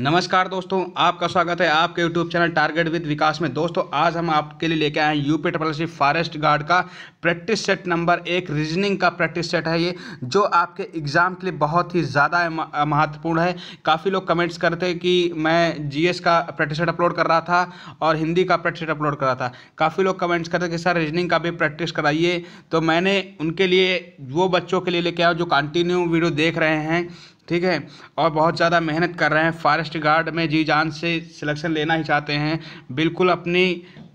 नमस्कार दोस्तों आपका स्वागत है आपके YouTube channel target with Vikas में दोस्तों आज हम आपके लिए लेके आए हैं UP triple C forest guard का प्रैक्टिस सेट नंबर एक रीजनिंग का प्रैक्टिस सेट है ये जो आपके एग्ज़ाम के लिए बहुत ही ज़्यादा महत्वपूर्ण है काफ़ी लोग कमेंट्स करते हैं कि मैं जी का प्रैक्टिस सेट अपलोड कर रहा था और हिंदी का प्रैक्टिस सेट अपलोड कर रहा था काफ़ी लोग कमेंट्स करते कि सर रीजनिंग का भी प्रैक्टिस कराइए तो मैंने उनके लिए वो बच्चों के लिए लेके आया जो कंटिन्यू वीडियो देख रहे हैं ठीक है और बहुत ज़्यादा मेहनत कर रहे हैं फॉरेस्ट गार्ड में जी जान से सिलेक्शन लेना ही चाहते हैं बिल्कुल अपनी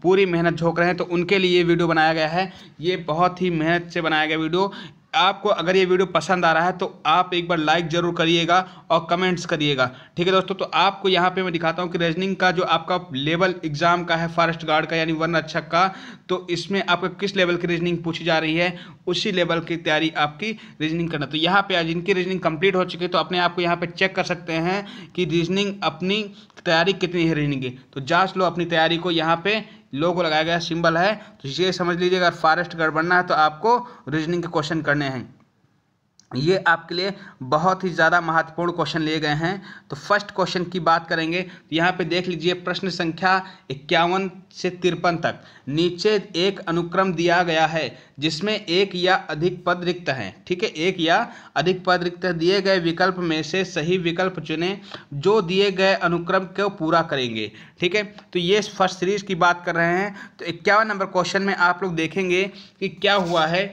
पूरी मेहनत झोंक रहे हैं तो उनके लिए वीडियो बनाया गया है ये बहुत ही मेहनत से बनाया गया वीडियो आपको अगर ये वीडियो पसंद आ रहा है तो आप एक बार लाइक जरूर करिएगा और कमेंट्स करिएगा ठीक है दोस्तों तो आपको यहाँ पे मैं दिखाता हूँ कि रीजनिंग का जो आपका लेवल एग्जाम का है फॉरेस्ट गार्ड का यानी वन अच्छा का तो इसमें आपका किस लेवल की रीजनिंग पूछी जा रही है उसी लेवल की तैयारी आपकी रीजनिंग करना तो यहाँ पे जिनकी रीजनिंग कंप्लीट हो चुकी है तो अपने आप यहाँ पे चेक कर सकते हैं कि रीजनिंग अपनी तैयारी कितनी है रीजनिंग की तो जांच लो अपनी तैयारी को यहाँ पे लोगो लगाया गया सिंबल है तो ये समझ लीजिए अगर फॉरेस्ट गढ़ बनना है तो आपको रीजनिंग के क्वेश्चन करने हैं ये आपके लिए बहुत ही ज़्यादा महत्वपूर्ण क्वेश्चन लिए गए हैं तो फर्स्ट क्वेश्चन की बात करेंगे तो यहाँ पे देख लीजिए प्रश्न संख्या इक्यावन से तिरपन तक नीचे एक अनुक्रम दिया गया है जिसमें एक या अधिक पद रिक्त हैं ठीक है एक या अधिक पद रिक्त दिए गए विकल्प में से सही विकल्प चुने जो दिए गए अनुक्रम को पूरा करेंगे ठीक है तो ये फर्स्ट सीरीज की बात कर रहे हैं तो इक्यावन नंबर क्वेश्चन में आप लोग देखेंगे कि क्या हुआ है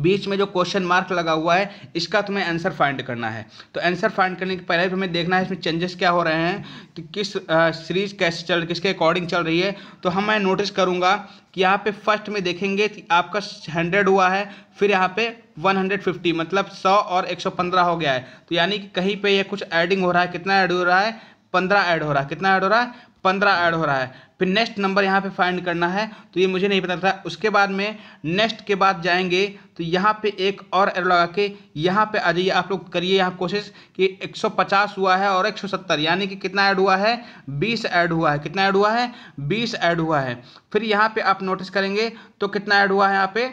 बीच में जो क्वेश्चन मार्क लगा हुआ है इसका तुम्हें आंसर फाइंड करना है तो आंसर फाइंड करने के पहले तुम्हें देखना है इसमें चेंजेस क्या हो रहे हैं कि किस सीरीज कैसे चल किसके अकॉर्डिंग चल रही है तो हम मैं नोटिस करूँगा कि यहाँ पे फर्स्ट में देखेंगे कि आपका हंड्रेड हुआ है फिर यहाँ पे 150 मतलब 100 और 115 हो गया है तो यानी कि कहीं पे ये कुछ एडिंग हो रहा है कितना ऐड हो रहा है पंद्रह ऐड हो रहा है कितना ऐड हो रहा है पंद्रह ऐड हो रहा है फिर नेक्स्ट नंबर यहाँ पे फाइंड करना है तो ये मुझे नहीं पता था उसके बाद में नेक्स्ट के बाद जाएंगे तो यहाँ पे एक और एरो लगा के यहाँ पे आ जाइए आप लोग करिए यहाँ कोशिश कि 150 हुआ है और 170 यानी कि कितना ऐड हुआ है 20 ऐड हुआ है कितना ऐड हुआ है 20 ऐड हुआ है फिर यहाँ पे आप नोटिस करेंगे तो कितना ऐड हुआ है यहाँ पे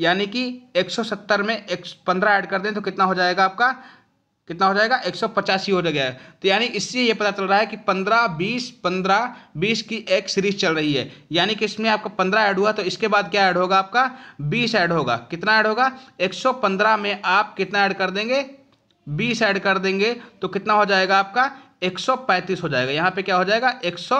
यानी कि 170 में एक पंद्रह ऐड कर दें तो कितना हो जाएगा आपका कितना हो जाएगा एक सौ पचासी हो जाएगा तो यानी इससे ये पता चल रहा है कि पंद्रह बीस पंद्रह बीस की एक सीरीज चल रही है यानी कि इसमें आपका पंद्रह ऐड हुआ तो इसके बाद क्या ऐड होगा आपका बीस ऐड होगा कितना ऐड होगा एक सौ पंद्रह में आप कितना ऐड कर देंगे बीस ऐड कर देंगे तो कितना हो जाएगा आपका पैंतीस हो जाएगा यहाँ पे क्या हो जाएगा सौ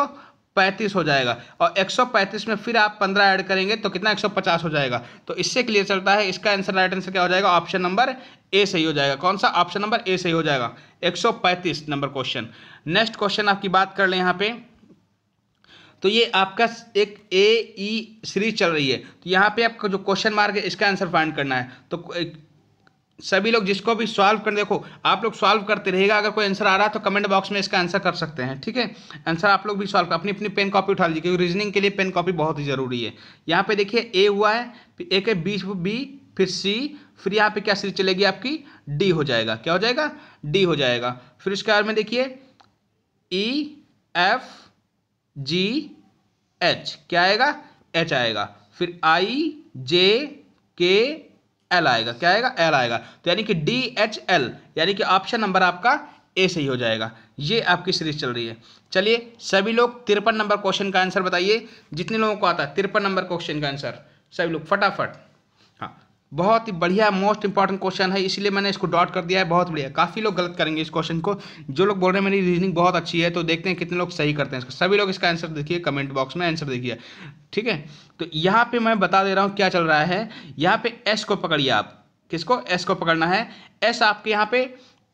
पैंतीस हो जाएगा और 135 में फिर आप 15 ऐड करेंगे तो कितना 150 हो जाएगा तो इससे क्लियर चलता है इसका आंसर राइट आंसर क्या हो जाएगा ऑप्शन नंबर ए सही हो जाएगा कौन सा ऑप्शन नंबर ए सही हो जाएगा 135 नंबर क्वेश्चन नेक्स्ट क्वेश्चन आपकी बात कर लें यहाँ पे तो ये आपका एक ए ई सीरीज चल रही है तो यहाँ पे आपका जो क्वेश्चन मार्क है इसका आंसर फाइंड करना है तो सभी लोग जिसको भी सॉल्व कर देखो आप लोग सॉल्व करते रहेगा अगर कोई आंसर आ रहा है तो कमेंट बॉक्स में इसका आंसर कर सकते हैं ठीक है आंसर आप लोग भी सॉल्व अपनी अपनी पेन कॉपी उठा लीजिए क्योंकि रीजनिंग के लिए पेन कॉपी बहुत ही जरूरी है यहाँ पे देखिए ए हुआ है ए के बी बी फिर सी फिर यहाँ पे क्या सीरीज चलेगी आपकी डी हो जाएगा क्या हो जाएगा डी हो जाएगा फिर उसके बाद में देखिए ई एफ जी एच क्या आएगा एच आएगा फिर आई जे के एल आएगा क्या आएगा एल आएगा तो यानी कि डी एच एल यानी कि ऑप्शन नंबर आपका ए सही हो जाएगा ये आपकी सीरीज चल रही है चलिए सभी लोग तिरपन नंबर क्वेश्चन का आंसर बताइए जितने लोगों को आता है तिरपन नंबर क्वेश्चन का आंसर सभी लोग फटाफट हाँ बहुत ही बढ़िया मोस्ट इंपॉर्टेंट क्वेश्चन है इसलिए मैंने इसको डॉट कर दिया है बहुत बढ़िया काफ़ी लोग गलत करेंगे इस क्वेश्चन को जो लोग बोल रहे हैं मेरी रीजनिंग बहुत अच्छी है तो देखते हैं कितने लोग सही करते हैं इसको सभी लोग इसका आंसर देखिए कमेंट बॉक्स में आंसर देखिए ठीक है तो यहाँ पे मैं बता दे रहा हूँ क्या चल रहा है यहाँ पे एस को पकड़िए आप किसको एस को पकड़ना है एस आपके यहाँ पे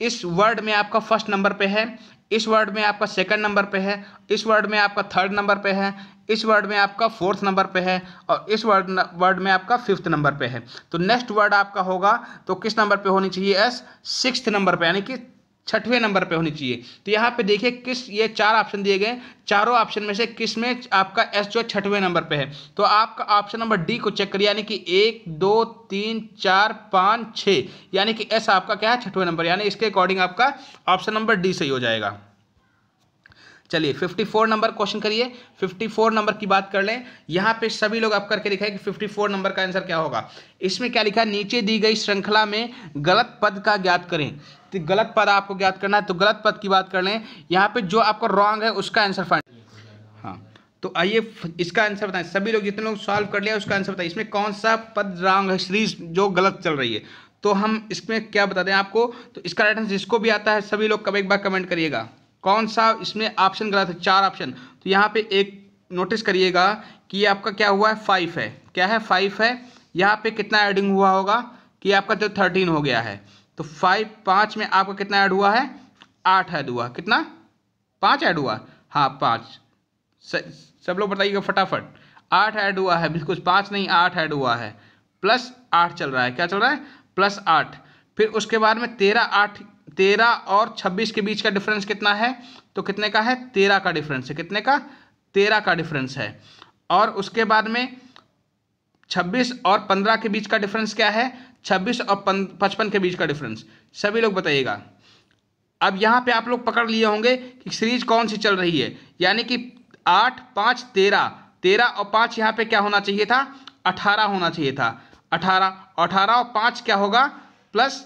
इस वर्ड में आपका फर्स्ट नंबर पे है इस वर्ड में आपका सेकंड नंबर पे है इस वर्ड में आपका थर्ड नंबर पे है इस वर्ड में आपका फोर्थ नंबर पे है और इस वर्ड वर्ड में आपका फिफ्थ नंबर पे है तो नेक्स्ट वर्ड आपका होगा तो किस नंबर पे होनी चाहिए एस सिक्स नंबर पे यानी कि छठवें नंबर पे होनी चाहिए तो यहाँ पे देखिए किस ये चार ऑप्शन दिए गए चारों ऑप्शन में से किस में आपका एस जो है छठवें नंबर पे है तो आपका ऑप्शन नंबर डी को चेक करिए यानी कि एक दो तीन चार पाँच छः यानी कि एस आपका क्या है छठवें नंबर यानी इसके अकॉर्डिंग आपका ऑप्शन नंबर डी सही हो जाएगा चलिए 54 नंबर क्वेश्चन करिए 54 नंबर की बात कर लें यहाँ पे सभी लोग अब करके लिखा है कि 54 नंबर का आंसर क्या होगा इसमें क्या लिखा नीचे दी गई श्रृंखला में गलत पद का ज्ञात करें तो गलत पद आपको ज्ञात करना है तो गलत पद की बात कर लें यहाँ पे जो आपका रॉन्ग है उसका आंसर फाइन हाँ तो आइए इसका आंसर बताएं सभी लोग जितने लोग सॉल्व कर लिया उसका आंसर बताएं इसमें कौन सा पद रॉन्ग है सीरीज जो गलत चल रही है तो हम इसमें क्या बता दें आपको तो इसका राइट आंसर जिसको भी आता है सभी लोग कब एक बार कमेंट करिएगा कौन सा इसमें ऑप्शन गलत है चार ऑप्शन तो यहाँ पे एक नोटिस करिएगा कि आपका क्या हुआ है फाइव है क्या है फाइव है यहाँ पे कितना एडिंग हुआ होगा कि आपका जो थर्टीन हो गया है तो फाइव पाँच में आपका कितना ऐड हुआ है आठ ऐड हुआ कितना पाँच ऐड हुआ हाँ पाँच सब लोग बताइएगा फटाफट आठ ऐड हुआ है बिल्कुल पाँच नहीं आठ ऐड हुआ है प्लस आठ चल रहा है क्या चल रहा है प्लस आठ फिर उसके बाद में तेरह आठ तेरह और छब्बीस के बीच का डिफरेंस कितना है तो कितने का है तेरह का डिफरेंस है कितने का तेरह का डिफरेंस है और उसके बाद में छब्बीस और पंद्रह के बीच का डिफरेंस क्या है छब्बीस और पचपन के बीच का डिफरेंस सभी लोग बताइएगा अब यहाँ पे आप लोग पकड़ लिए होंगे कि सीरीज कौन सी चल रही है यानी कि आठ पाँच तेरह तेरह और पाँच यहाँ पे क्या होना चाहिए था अठारह होना चाहिए था अठारह अठारह और पाँच क्या होगा प्लस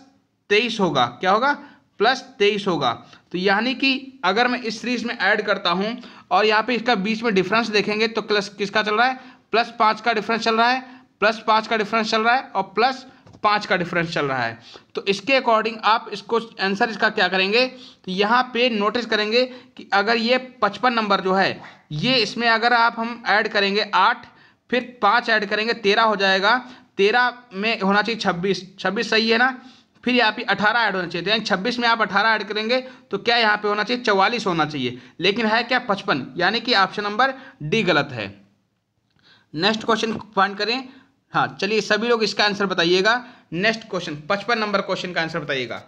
तेईस होगा क्या होगा प्लस तेईस होगा तो यानी कि अगर मैं इस सीरीज में ऐड करता हूँ और यहाँ पे इसका बीच में डिफरेंस देखेंगे तो प्लस किसका चल रहा है प्लस पाँच का डिफरेंस चल रहा है प्लस पाँच का डिफरेंस चल रहा है और प्लस पाँच का डिफरेंस चल रहा है तो इसके अकॉर्डिंग आप इसको आंसर इसका क्या करेंगे तो यहाँ पे नोटिस करेंगे कि अगर ये पचपन नंबर जो है ये इसमें अगर आप हम ऐड करेंगे आठ फिर पाँच ऐड करेंगे तेरह हो जाएगा तेरह में होना चाहिए छब्बीस छब्बीस सही है ना फिर यहाँ पे अठारह ऐड होना चाहिए तो यानी छब्बीस में आप अठारह ऐड करेंगे तो क्या यहाँ पे होना चाहिए चौवालीस होना चाहिए लेकिन है क्या पचपन यानी कि ऑप्शन नंबर डी गलत है नेक्स्ट क्वेश्चन फाइंड करें हाँ चलिए सभी लोग इसका आंसर बताइएगा नेक्स्ट क्वेश्चन पचपन नंबर क्वेश्चन का आंसर बताइएगा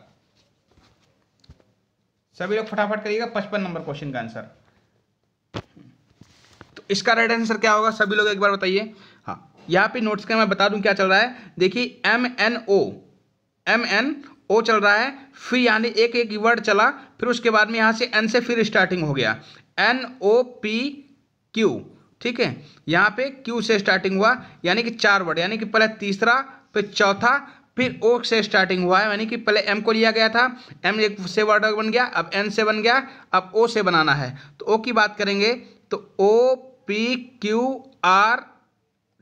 सभी लोग फटाफट करिएगा पचपन नंबर क्वेश्चन का आंसर तो इसका राइट आंसर क्या होगा सभी लोग एक बार बताइए हाँ यहाँ पे नोट्स का मैं बता दूं क्या चल रहा है देखिए M N O M N O चल रहा है फिर यानी एक एक वर्ड चला फिर उसके बाद में यहाँ से एन से फिर स्टार्टिंग हो गया एन ओ पी क्यू ठीक है यहाँ पे क्यू से स्टार्टिंग हुआ यानी कि चार वर्ड यानी कि पहले तीसरा फिर चौथा फिर ओ से स्टार्टिंग हुआ है यानी कि पहले एम को लिया गया था एम एक से वर्ड बन गया अब एन से बन गया अब ओ से बनाना है तो ओ की बात करेंगे तो ओ पी क्यू आर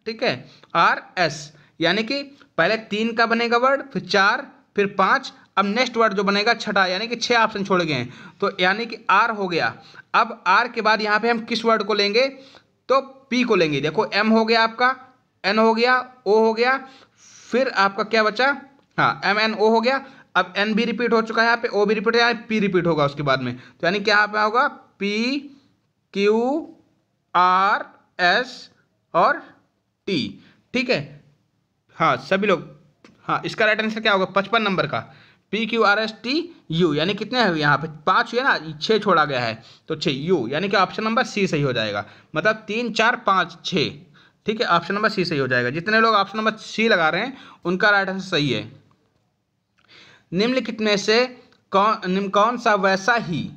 ठीक है आर एस यानी कि पहले तीन का बनेगा वर्ड फिर चार फिर पाँच अब नेक्स्ट वर्ड जो बनेगा छठा यानी कि छः ऑप्शन छोड़ गए हैं तो यानी कि आर हो गया अब आर के बाद यहाँ पे हम किस वर्ड को लेंगे तो पी को लेंगे देखो एम हो गया आपका एन हो गया ओ हो गया फिर आपका क्या बचा हाँ एम एन ओ हो गया अब एन भी रिपीट हो चुका है यहाँ पे ओ भी रिपीट हो यानी पी रिपीट होगा उसके बाद में तो यानी क्या यहाँ पे होगा पी क्यू आर एस और टी ठीक है हाँ सभी लोग हाँ इसका राइट आंसर क्या होगा पचपन नंबर का P Q R S T U यानी कितने हैं यहाँ पे पाँच हुए ना छः छोड़ा गया है तो छः यू यानी कि ऑप्शन नंबर सी सही हो जाएगा मतलब तीन चार पाँच छः ठीक है ऑप्शन नंबर सी सही हो जाएगा जितने लोग ऑप्शन नंबर सी लगा रहे हैं उनका राइट आंसर सही है निम्नलिखित में से कौन निम्न कौन सा वैसा ही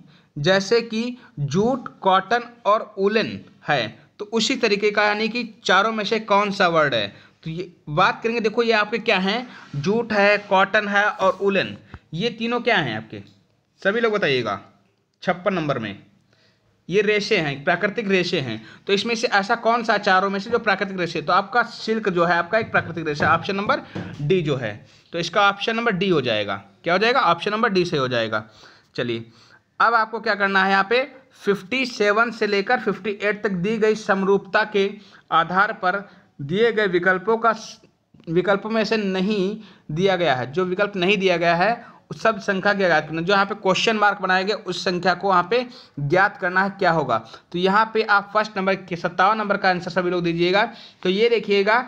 जैसे कि जूट कॉटन और उलन है तो उसी तरीके का यानी कि चारों में से कौन सा वर्ड है तो ये बात करेंगे देखो ये आपके क्या हैं जूट है कॉटन है और उलन ये तीनों क्या हैं आपके सभी लोग बताइएगा छप्पन नंबर में ये रेशे हैं प्राकृतिक रेशे हैं तो इसमें से ऐसा कौन सा चारों में से जो प्राकृतिक रेशे तो आपका सिल्क जो है आपका एक प्राकृतिक रेशा ऑप्शन नंबर डी जो है तो इसका ऑप्शन नंबर डी हो जाएगा क्या हो जाएगा ऑप्शन नंबर डी से हो जाएगा चलिए अब आपको क्या करना है यहाँ पे 57 से लेकर 58 तक दी गई समरूपता के आधार पर दिए गए विकल्पों का विकल्पों में से नहीं दिया गया है जो विकल्प नहीं दिया गया है उस सब संख्या के ज्ञात करना जो यहाँ पे क्वेश्चन मार्क बनाया गया उस संख्या को वहाँ पे ज्ञात करना है क्या होगा तो यहाँ पे आप फर्स्ट नंबर के सत्तावन नंबर का आंसर सभी लोग दीजिएगा तो ये देखिएगा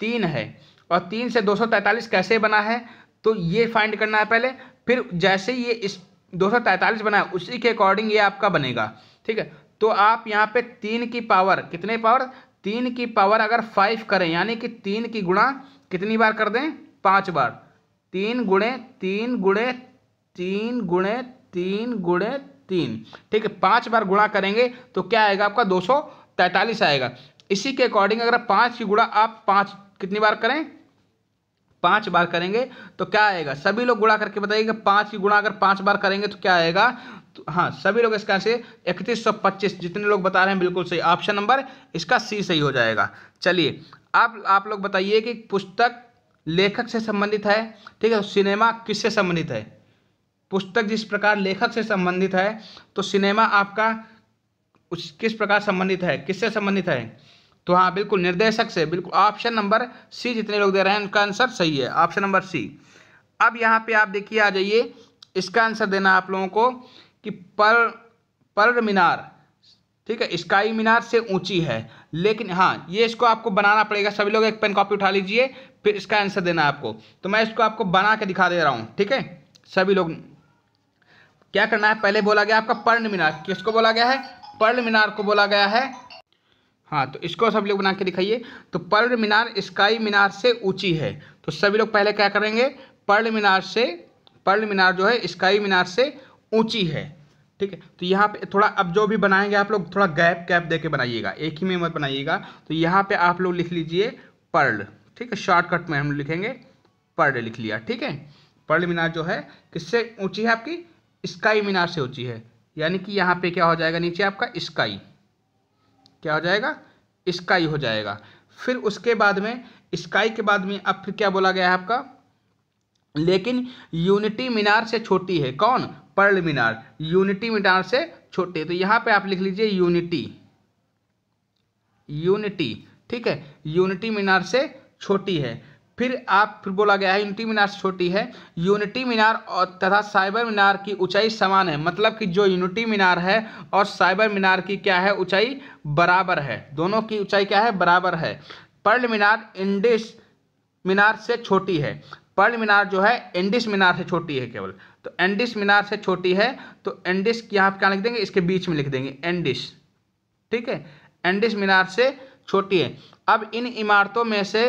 तीन है और तीन से 243 कैसे बना है तो ये फाइंड करना है पहले फिर जैसे ये इस 243 बना है उसी के अकॉर्डिंग ये आपका बनेगा ठीक है तो आप यहाँ पे तीन की पावर कितने पावर तीन की पावर अगर फाइव करें यानी कि तीन की गुणा कितनी बार कर दें पांच बार तीन गुणे तीन गुणे तीन गुणे तीन गुणे तीन ठीक है पांच बार गुणा करेंगे तो क्या आएगा आपका दो सौ तैतालीस आएगा इसी के अकॉर्डिंग अगर पांच की गुणा आप पांच कितनी बार करें पांच बार करेंगे तो क्या आएगा सभी लोग गुणा करके बताइएगा पांच की गुणा अगर पांच बार करेंगे तो क्या आएगा हाँ सभी लोग इसका से इकतीस सौ पच्चीस जितने लोग बता रहे हैं बिल्कुल सही ऑप्शन नंबर इसका सी सही हो जाएगा चलिए आप आप लोग बताइए कि पुस्तक लेखक से संबंधित है ठीक है सिनेमा किससे संबंधित है पुस्तक जिस प्रकार लेखक से संबंधित है तो सिनेमा आपका उस किस प्रकार संबंधित है किससे संबंधित है तो हाँ बिल्कुल निर्देशक से बिल्कुल ऑप्शन नंबर सी जितने लोग दे रहे हैं उनका आंसर सही है ऑप्शन नंबर सी अब यहाँ पे आप देखिए आ जाइए इसका आंसर देना आप लोगों को कि पर पर मीनार ठीक है स्काई मीनार से ऊंची है लेकिन हाँ ये इसको आपको बनाना पड़ेगा सभी लोग एक पेन कॉपी उठा लीजिए फिर इसका आंसर देना है आपको तो मैं इसको आपको बना के दिखा दे रहा हूँ ठीक है सभी लोग क्या करना है पहले बोला गया आपका पर्ण मीनार किसको बोला गया है पर्ण मीनार को बोला गया है हाँ तो इसको सब लोग बना के दिखाइए तो पर्ण मीनार स्काई मीनार से ऊंची है तो सभी लोग पहले क्या करेंगे पर्ल मीनार से पर्ल मीनार जो है स्काई मीनार से ऊंची है ठीक है तो यहाँ पे थोड़ा अब जो भी बनाएंगे आप लोग थोड़ा गैप गैप दे के बनाइएगा एक ही में मत बनाइएगा तो यहाँ पे आप लोग लिख लीजिए पर्ल ठीक है शॉर्टकट में हम लिखेंगे पर्ल लिख लिया ठीक है पर्ल मीनार जो है किससे ऊंची है आपकी स्काई मीनार से ऊंची है यानी कि यहाँ पे क्या हो जाएगा नीचे आपका स्काई क्या हो जाएगा स्काई हो जाएगा फिर उसके बाद में स्काई के बाद में अब फिर क्या बोला गया है आपका लेकिन यूनिटी मीनार से छोटी है कौन पर्ल मीनार यूनिटी मीनार से छोटी तो यहाँ पे आप लिख लीजिए यूनिटी यूनिटी ठीक है यूनिटी मीनार से छोटी है फिर आप फिर बोला गया है यूनिटी मीनार से छोटी है यूनिटी मीनार और तथा साइबर मीनार की ऊंचाई समान है मतलब कि जो यूनिटी मीनार है और साइबर मीनार की क्या है ऊंचाई बराबर है दोनों की ऊंचाई क्या है बराबर है पर्ल मीनार इंडिस मीनार से छोटी है पर्ल मीनार जो है एंडिस मीनार से छोटी है केवल तो एंडिस मीनार से छोटी है तो एंडिस की यहाँ पर क्या लिख देंगे इसके बीच में लिख देंगे एंडिस ठीक है एंडिस मीनार से छोटी है अब इन इमारतों में से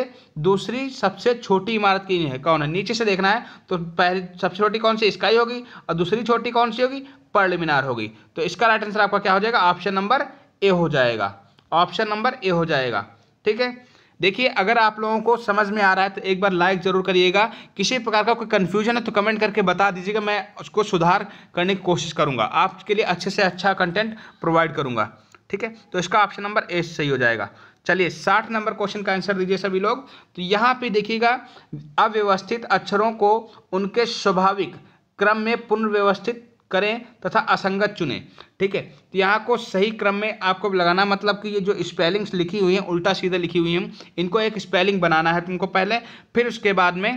दूसरी सबसे छोटी इमारत की है कौन है नीचे से देखना है तो पहली सबसे छोटी कौन सी इसका ही होगी और दूसरी छोटी कौन सी होगी पर्ल मीनार होगी तो इसका राइट आंसर आपका क्या हो जाएगा ऑप्शन नंबर ए हो जाएगा ऑप्शन नंबर ए हो जाएगा ठीक है देखिए अगर आप लोगों को समझ में आ रहा है तो एक बार लाइक ज़रूर करिएगा किसी प्रकार का कोई कन्फ्यूजन है तो कमेंट करके बता दीजिएगा मैं उसको सुधार करने की कोशिश करूँगा आपके लिए अच्छे से अच्छा कंटेंट प्रोवाइड करूँगा ठीक है तो इसका ऑप्शन नंबर ए सही हो जाएगा चलिए साठ नंबर क्वेश्चन का आंसर दीजिए सभी लोग तो यहाँ पे देखिएगा अव्यवस्थित अक्षरों को उनके स्वाभाविक क्रम में पुनर्व्यवस्थित करें तथा असंगत चुनें ठीक है तो यहाँ को सही क्रम में आपको लगाना मतलब कि ये जो स्पेलिंग्स लिखी हुई हैं उल्टा सीधा लिखी हुई हैं इनको एक स्पेलिंग बनाना है तुमको पहले फिर उसके बाद में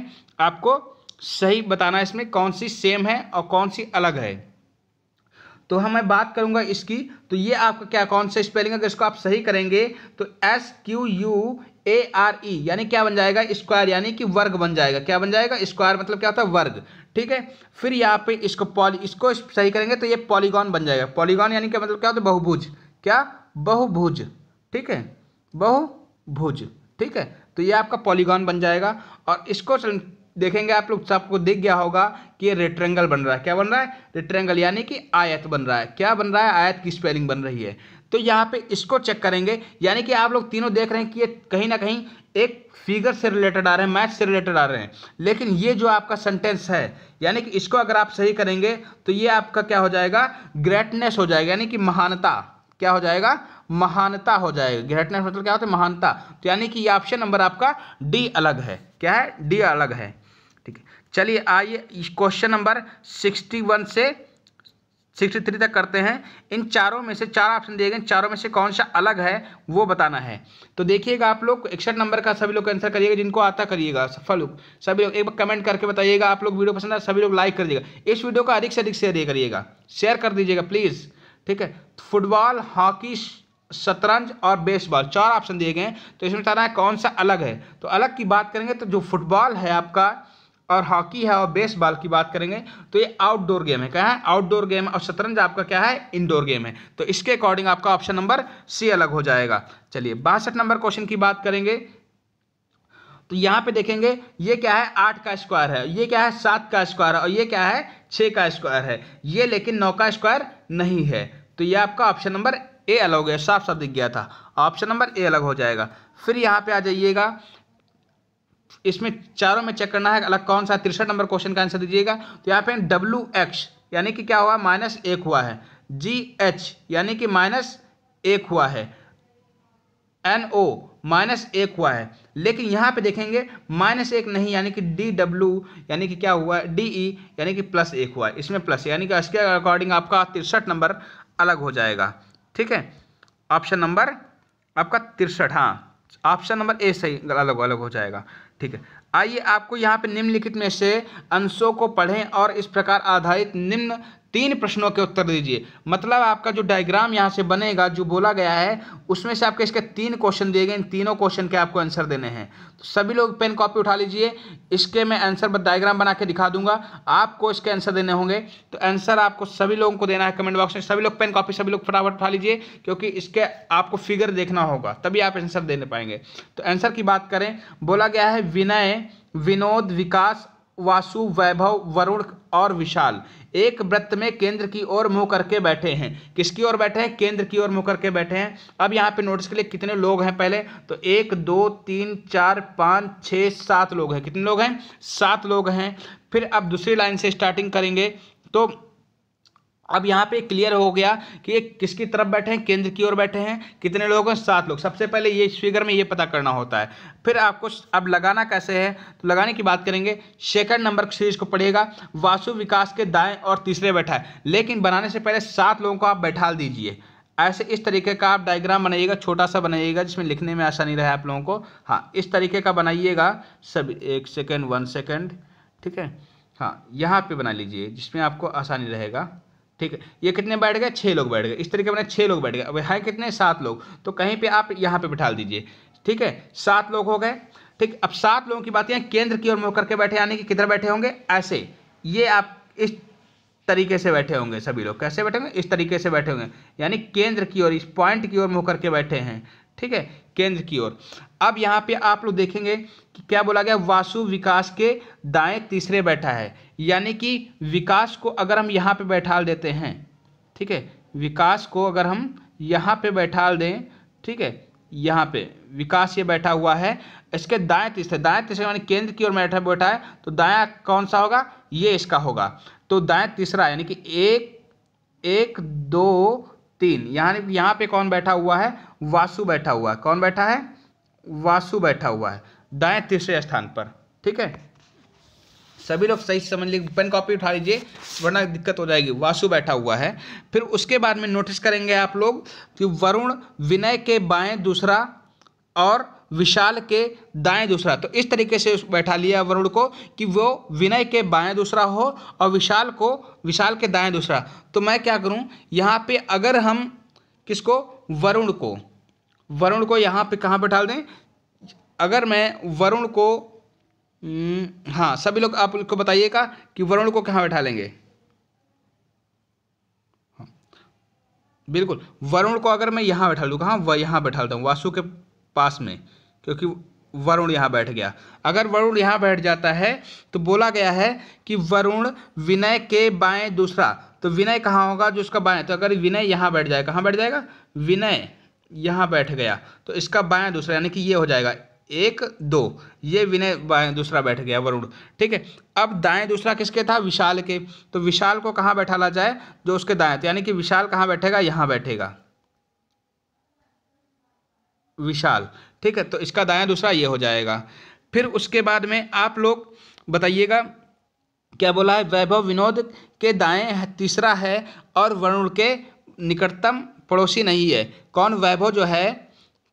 आपको सही बताना इसमें कौन सी सेम है और कौन सी अलग है तो हम मैं बात करूंगा इसकी तो ये आपका क्या कौन सा स्पेलिंग अगर इसको आप सही करेंगे तो S Q U A R E यानी क्या बन जाएगा स्क्वायर यानी कि वर्ग बन जाएगा क्या बन जाएगा स्क्वायर मतलब क्या होता है वर्ग ठीक है फिर यहाँ पे इसको पॉली इसको सही करेंगे तो ये पॉलीगॉन बन जाएगा पॉलीगॉन यानी क्या मतलब क्या होता है बहुभुज क्या बहुभुज ठीक है बहुभुज ठीक है तो ये आपका पॉलीगॉन बन जाएगा और इसको देखेंगे आप लोग सबको दिख गया होगा कि ये रेट्रेंगल बन रहा है क्या बन रहा है रेट्रेंगल यानी कि आयत बन रहा है क्या बन रहा है आयत की स्पेलिंग बन रही है तो यहाँ पे इसको चेक करेंगे यानी कि आप लोग तीनों देख रहे हैं कि ये कहीं ना कहीं एक फिगर से रिलेटेड आ रहे हैं मैथ से रिलेटेड आ रहे हैं लेकिन ये जो आपका सेंटेंस है यानी कि इसको अगर आप सही करेंगे तो ये आपका क्या हो जाएगा ग्रेटनेस हो जाएगा यानी कि महानता क्या हो जाएगा महानता हो जाएगी ग्रेटनेस मतलब क्या होता है महानता तो यानी कि ये ऑप्शन नंबर आपका डी अलग है क्या है डी अलग है ठीक है चलिए आइए क्वेश्चन नंबर सिक्सटी वन से सिक्सटी थ्री तक करते हैं इन चारों में से चार ऑप्शन दिए गए चारों में से कौन सा अलग है वो बताना है तो देखिएगा आप लोग इकसठ नंबर का सभी लोग आंसर करिएगा जिनको आता करिएगा सफल लोग सभी लोग एक बार कमेंट करके बताइएगा आप लोग वीडियो पसंद आए सभी लोग लाइक करिएगा इस वीडियो का अधिक से अधिक शेयर करिएगा शेयर कर दीजिएगा प्लीज़ ठीक है फुटबॉल हॉकी शतरंज और बेसबॉल चार ऑप्शन दिए गए हैं तो इसमें बताना है कौन सा अलग है तो अलग की बात करेंगे तो जो फुटबॉल है आपका और हॉकी है और बेसबॉल की बात करेंगे तो ये आउटडोर गेम है क्या है आउटडोर गेम और शतरंज आपका क्या है इंडोर गेम है तो इसके अकॉर्डिंग आपका ऑप्शन नंबर सी अलग हो जाएगा चलिए बासठ नंबर क्वेश्चन की बात करेंगे तो यहाँ पे देखेंगे ये क्या है आठ का स्क्वायर है ये क्या है सात का स्क्वायर है और ये क्या है छः का स्क्वायर है ये लेकिन नौ का स्क्वायर नहीं है तो ये आपका ऑप्शन नंबर ए अलग हो गया साफ साफ दिख गया था ऑप्शन नंबर ए अलग हो जाएगा फिर यहाँ पे आ जाइएगा इसमें चारों में चेक करना है अलग कौन सा तिरसठ नंबर क्वेश्चन का आंसर दीजिएगा तो यहाँ पे डब्ल्यू एक्स यानी कि क्या हुआ माइनस एक हुआ है जी एच यानी कि माइनस एक हुआ है एन ओ माइनस एक हुआ है लेकिन यहाँ पे देखेंगे माइनस एक नहीं यानी कि डी डब्ल्यू यानी कि क्या हुआ डी ई e, यानी कि प्लस एक हुआ है इसमें प्लस यानी कि इसके अकॉर्डिंग आपका तिरसठ नंबर अलग हो जाएगा ठीक है ऑप्शन नंबर आपका तिरसठ हाँ ऑप्शन नंबर ए सही अलग अलग हो जाएगा ठीक है आइए आपको यहाँ पे निम्नलिखित में से अंशों को पढ़ें और इस प्रकार आधारित निम्न तीन प्रश्नों के उत्तर दीजिए मतलब आपका जो डायग्राम यहाँ से बनेगा जो बोला गया है उसमें से आपके इसके तीन क्वेश्चन दिए गए इन तीनों क्वेश्चन के आपको आंसर देने हैं तो सभी लोग पेन कॉपी उठा लीजिए इसके मैं आंसर डायग्राम बना के दिखा दूंगा आपको इसके आंसर देने होंगे तो आंसर आपको सभी लोगों को देना है कमेंट बॉक्स में सभी लोग पेन कॉपी सभी लोग फटाफट उठा लीजिए क्योंकि इसके आपको फिगर देखना होगा तभी आप आंसर देने पाएंगे तो आंसर की बात करें बोला गया है विनय विनोद विकास वासु वैभव वरुण और विशाल एक व्रत में केंद्र की ओर मुंह करके बैठे हैं किसकी ओर बैठे हैं केंद्र की ओर मुंह करके बैठे हैं अब यहाँ पे नोटिस के लिए कितने लोग हैं पहले तो एक दो तीन चार पाँच छः सात लोग हैं कितने लोग हैं सात लोग हैं फिर अब दूसरी लाइन से स्टार्टिंग करेंगे तो अब यहाँ पे क्लियर हो गया कि ये किसकी तरफ बैठे हैं केंद्र की ओर बैठे हैं कितने लोग हैं सात लोग सबसे पहले ये फिगर में ये पता करना होता है फिर आपको अब लगाना कैसे है तो लगाने की बात करेंगे सेकंड नंबर सीरीज को पढ़ेगा वासु विकास के दाएं और तीसरे बैठा है लेकिन बनाने से पहले सात लोगों को आप बैठा दीजिए ऐसे इस तरीके का आप डायग्राम बनाइएगा छोटा सा बनाइएगा जिसमें लिखने में आसानी रहे आप लोगों को हाँ इस तरीके का बनाइएगा सब एक सेकेंड वन सेकेंड ठीक है हाँ यहाँ पर बना लीजिए जिसमें आपको आसानी रहेगा ठीक है ये कितने बैठ गए छः लोग बैठ गए इस तरीके बने छः लोग बैठ गए अब है कितने सात लोग तो कहीं पे आप यहाँ पे बिठा दीजिए ठीक है सात लोग हो गए ठीक अब सात लोगों की बात यहाँ केंद्र की ओर मुँह करके बैठे यानी कि किधर बैठे होंगे ऐसे ये आप इस तरीके से बैठे होंगे सभी लोग कैसे बैठे होंगे इस तरीके से बैठे होंगे यानी केंद्र की ओर इस पॉइंट की ओर मुँह करके बैठे हैं ठीक है केंद्र की ओर अब यहाँ पे आप लोग देखेंगे कि क्या बोला गया वासु विकास के दाएं तीसरे बैठा है यानी कि विकास को अगर हम यहाँ पे बैठा देते हैं ठीक है विकास को अगर हम यहाँ पे बैठा दें ठीक है यहाँ पे विकास ये बैठा हुआ है इसके दाएं तीसरे दाएं तीसरे यानी केंद्र की ओर बैठा बैठा है तो दाया कौन सा होगा ये इसका होगा तो दाएं तीसरा यानी कि एक एक दो तीन यहाँ यहाँ पे कौन बैठा हुआ है वासु बैठा हुआ है कौन बैठा है वासु बैठा हुआ है दाएं तीसरे स्थान पर ठीक है सभी लोग सही समझ लीजिए पेन कॉपी उठा लीजिए वरना दिक्कत हो जाएगी वासु बैठा हुआ है फिर उसके बाद में नोटिस करेंगे आप लोग कि वरुण विनय के बाएं दूसरा और विशाल के दाएं दूसरा तो इस तरीके से बैठा लिया वरुण को कि वो विनय के बाएं दूसरा हो और विशाल को विशाल के दाएं दूसरा तो मैं क्या करूं यहाँ पे अगर हम किसको वरुण को वरुण को यहाँ पे कहाँ बैठा दें अगर मैं वरुण को हाँ सभी लोग आप लोग बताइएगा कि वरुण को कहाँ बैठा लेंगे हाँ, बिल्कुल वरुण को अगर मैं यहाँ बैठा लूँ कहाँ यहाँ बैठा लेता हूँ वासु के पास में क्योंकि वरुण यहाँ बैठ गया अगर वरुण यहाँ बैठ जाता है तो बोला गया है कि वरुण विनय के बाएं दूसरा तो विनय कहाँ होगा जो उसका बाएं तो अगर विनय यहाँ बैठ जाए कहाँ बैठ जाएगा विनय यहाँ बैठ गया तो इसका बाएं दूसरा यानी कि ये हो जाएगा एक दो ये विनय बाएं दूसरा बैठ गया वरुण ठीक है अब दाएं दूसरा किसके था विशाल के तो विशाल को कहाँ बैठा ला जाए जो उसके दाएं तो यानी कि विशाल कहाँ बैठेगा यहाँ बैठेगा विशाल ठीक है तो इसका दाया दूसरा ये हो जाएगा फिर उसके बाद में आप लोग बताइएगा क्या बोला है वैभव विनोद के दाएँ तीसरा है और वरुण के निकटतम पड़ोसी नहीं है कौन वैभव जो है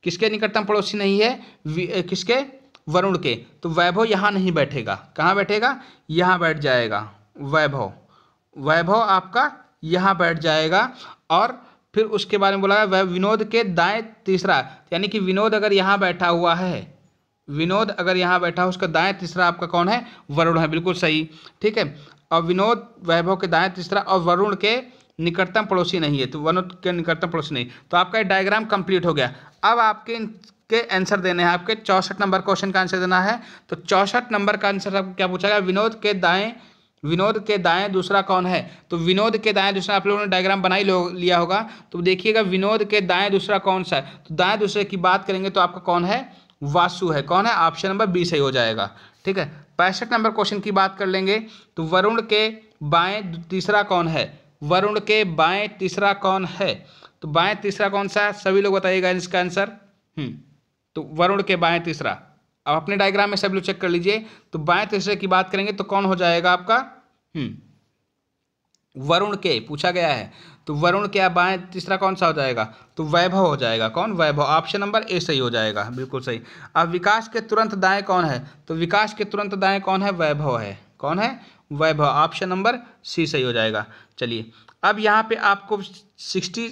किसके निकटतम पड़ोसी नहीं है किसके वरुण के तो वैभव यहाँ नहीं बैठेगा कहाँ बैठेगा यहाँ बैठ जाएगा वैभव वैभव आपका यहाँ बैठ जाएगा और फिर उसके बारे में बोला गया वह विनोद के दाएं तीसरा यानी कि विनोद अगर यहाँ बैठा हुआ है विनोद अगर यहाँ बैठा हो उसका दाएं तीसरा आपका कौन है वरुण है बिल्कुल सही ठीक है और विनोद वैभव के दाएं तीसरा और वरुण के निकटतम पड़ोसी नहीं है तो वरुण के निकटतम पड़ोसी नहीं तो आपका डायग्राम कंप्लीट हो गया अब आपके के आंसर देने हैं आपके चौसठ नंबर क्वेश्चन का आंसर देना है तो चौसठ नंबर का आंसर आपको क्या पूछा गया विनोद के दाएं विनोद के दाएं दूसरा कौन है तो विनोद के दाएं दूसरा आप लोगों ने डायग्राम बनाई लिया होगा तो देखिएगा विनोद के दाएं दूसरा कौन सा है तो दाएं दूसरे की बात करेंगे तो आपका कौन है वासु है कौन है ऑप्शन नंबर बी सही हो जाएगा ठीक है पैंसठ नंबर क्वेश्चन की बात कर लेंगे तो वरुण के बाएं तीसरा कौन है वरुण के बाएँ तीसरा कौन है तो बाएं तीसरा कौन सा है सभी लोग बताइएगा इसका आंसर हम्म तो वरुण के बाएँ तीसरा अब अपने डायग्राम में सब लोग चेक कर लीजिए तो बाएं तीसरे की बात करेंगे तो कौन हो जाएगा आपका हम्म, वरुण के पूछा गया है तो वरुण के बाएं तीसरा कौन सा हो जाएगा तो वैभव हो जाएगा कौन वैभव ऑप्शन नंबर ए सही हो जाएगा बिल्कुल सही अब विकास के तुरंत दाएं कौन है तो विकास के तुरंत दाएं कौन है वैभव है कौन है वैभव ऑप्शन नंबर सी सही हो जाएगा चलिए अब यहाँ पे आपको सिक्सटी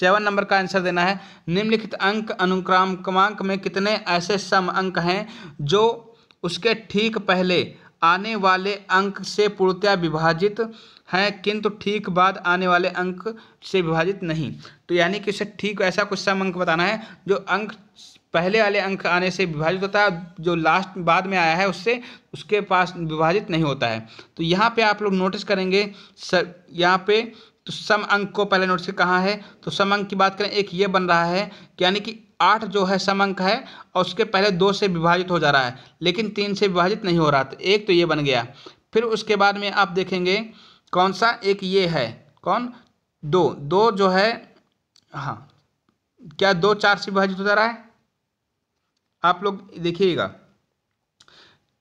सेवन नंबर का आंसर देना है निम्नलिखित अंक अनुक्राम क्रमांक में कितने ऐसे सम अंक हैं जो उसके ठीक पहले आने वाले अंक से पूर्णतया विभाजित हैं किंतु ठीक बाद आने वाले अंक से विभाजित नहीं तो यानी कि उसे ठीक ऐसा कुछ सम अंक बताना है जो अंक पहले वाले अंक आने से विभाजित होता है जो लास्ट बाद में आया है उससे उसके पास विभाजित नहीं होता है तो यहाँ पे आप लोग नोटिस करेंगे सर यहाँ पे तो सम अंक को पहले नोट से कहाँ है तो सम अंक की बात करें एक ये बन रहा है यानी कि आठ जो है सम अंक है और उसके पहले दो से विभाजित हो जा रहा है लेकिन तीन से विभाजित नहीं हो रहा तो एक तो ये बन गया फिर उसके बाद में आप देखेंगे कौन सा एक ये है कौन दो दो जो है हाँ क्या दो चार से विभाजित हो जा रहा है आप लोग देखिएगा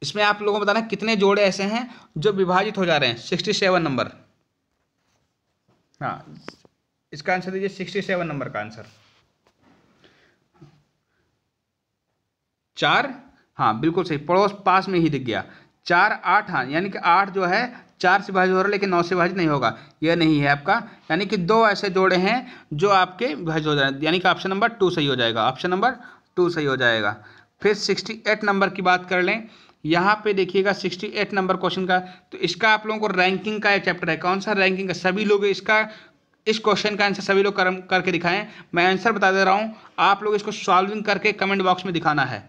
इसमें आप लोगों को बताना कितने जोड़े ऐसे हैं जो विभाजित हो जा रहे हैं सिक्सटी सेवन नंबर हाँ इसका आंसर दीजिए सिक्सटी सेवन नंबर का आंसर चार हाँ बिल्कुल सही पड़ोस पास में ही दिख गया चार आठ हाँ यानी कि आठ जो है चार से विभाजित हो रहा है लेकिन नौ से विभाजित नहीं होगा यह नहीं है आपका यानी कि दो ऐसे जोड़े हैं जो आपके विभाजित हो जाए यानी कि ऑप्शन नंबर टू सही हो जाएगा ऑप्शन नंबर टू सही हो जाएगा फिर सिक्सटी एट नंबर की बात कर लें यहाँ पे देखिएगा 68 नंबर क्वेश्चन का तो इसका आप लोगों को रैंकिंग का चैप्टर है कौन सा रैंकिंग का सभी लोग इसका इस क्वेश्चन का आंसर सभी लोग कर, करके दिखाएं मैं आंसर बता दे रहा हूँ आप लोग इसको सॉल्विंग करके कमेंट बॉक्स में दिखाना है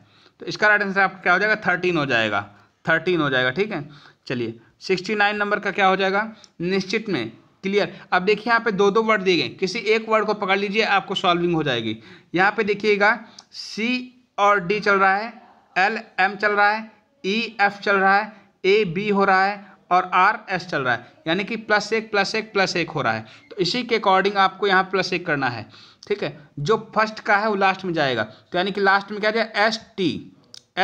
तो इसका राइट आंसर आपका क्या हो जाएगा थर्टीन हो जाएगा थर्टीन हो जाएगा ठीक है चलिए सिक्सटी नाइन नंबर का क्या हो जाएगा निश्चित में क्लियर अब देखिए यहाँ पे दो दो वर्ड दिए गए किसी एक वर्ड को पकड़ लीजिए आपको सॉल्विंग हो जाएगी यहाँ पे देखिएगा सी और डी चल रहा है एल एम चल रहा है ई e, एफ चल रहा है ए बी हो रहा है और आर एस चल रहा है यानी कि प्लस एक प्लस एक प्लस एक हो रहा है तो इसी के अकॉर्डिंग आपको यहाँ प्लस एक करना है ठीक है जो फर्स्ट का है वो लास्ट में जाएगा तो यानी कि लास्ट में क्या जाए S T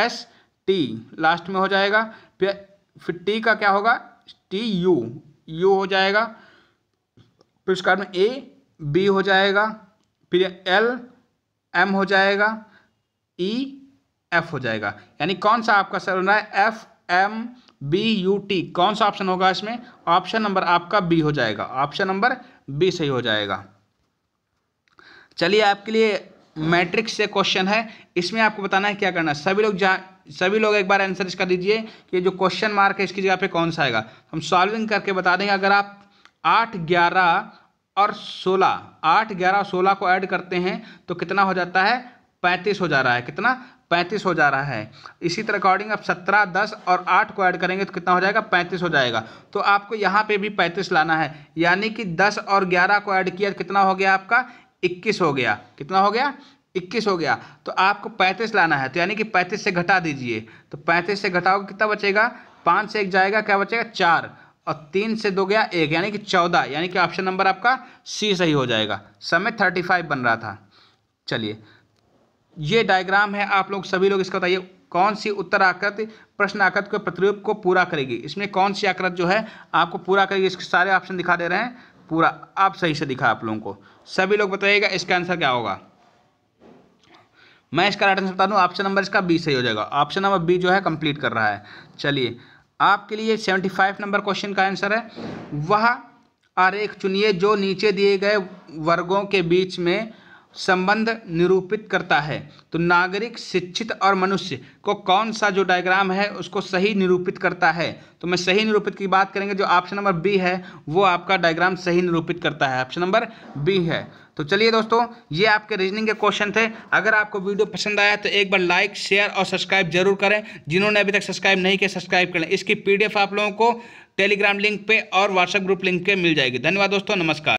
S T last में हो जाएगा फिर फिर टी का क्या होगा टी यू यू हो जाएगा फिर उसके बाद में ए बी हो जाएगा फिर एल एम हो जाएगा ई e, एफ हो जाएगा यानी कौन सा आपका सर होना है F M B U T कौन सा ऑप्शन होगा इसमें ऑप्शन नंबर आपका बी हो जाएगा ऑप्शन नंबर बी सही हो जाएगा चलिए आपके लिए मैट्रिक्स से क्वेश्चन है इसमें आपको बताना है क्या करना है सभी लोग जहाँ सभी लोग एक बार आंसर इसका दीजिए कि जो क्वेश्चन मार्क है इसकी जगह पे कौन सा आएगा हम सॉल्विंग करके बता देंगे अगर आप आठ ग्यारह और सोलह आठ ग्यारह और सोलह को ऐड करते हैं तो कितना हो जाता है पैंतीस हो जा रहा है कितना पैंतीस हो जा रहा है इसी तरह अकॉर्डिंग आप सत्रह दस और आठ को ऐड करेंगे तो कितना हो जाएगा पैंतीस हो जाएगा तो आपको यहाँ पे भी पैंतीस लाना है यानी कि दस और ग्यारह को ऐड किया तो कितना हो गया आपका इक्कीस हो गया कितना हो गया इक्कीस हो गया तो आपको पैंतीस लाना है तो यानी कि पैंतीस से घटा दीजिए तो पैंतीस से घटाओगे कितना बचेगा पाँच से एक जाएगा क्या बचेगा चार और तीन से दो गया एक यानी कि चौदह यानी कि ऑप्शन नंबर आपका सी सही हो जाएगा समय थर्टी फाइव बन रहा था चलिए ये डायग्राम है आप लोग सभी लोग इसका बताइए कौन सी उत्तर आकृति प्रश्न आकृत के प्रतिरूप को पूरा करेगी इसमें कौन सी आकृत जो है आपको पूरा करेगी इसके सारे ऑप्शन दिखा दे रहे हैं पूरा आप सही से दिखा आप लोगों को सभी लोग बताइएगा इसका आंसर क्या होगा मैं इसका राइट आंसर बता दूँ ऑप्शन नंबर इसका बी सही हो जाएगा ऑप्शन नंबर बी जो है कंप्लीट कर रहा है चलिए आपके लिए सेवेंटी फाइव नंबर क्वेश्चन का आंसर है वह आरेख चुनिए जो नीचे दिए गए वर्गों के बीच में संबंध निरूपित करता है तो नागरिक शिक्षित और मनुष्य को कौन सा जो डायग्राम है उसको सही निरूपित करता है तो मैं सही निरूपित की बात करेंगे जो ऑप्शन नंबर बी है वो आपका डायग्राम सही निरूपित करता है ऑप्शन नंबर बी है तो चलिए दोस्तों ये आपके रीजनिंग के क्वेश्चन थे अगर आपको वीडियो पसंद आया तो एक बार लाइक शेयर और सब्सक्राइब जरूर करें जिन्होंने अभी तक सब्सक्राइब नहीं किया सब्सक्राइब करें इसकी पी आप लोगों को टेलीग्राम लिंक पर और व्हाट्सएप ग्रुप लिंक पर मिल जाएगी धन्यवाद दोस्तों नमस्कार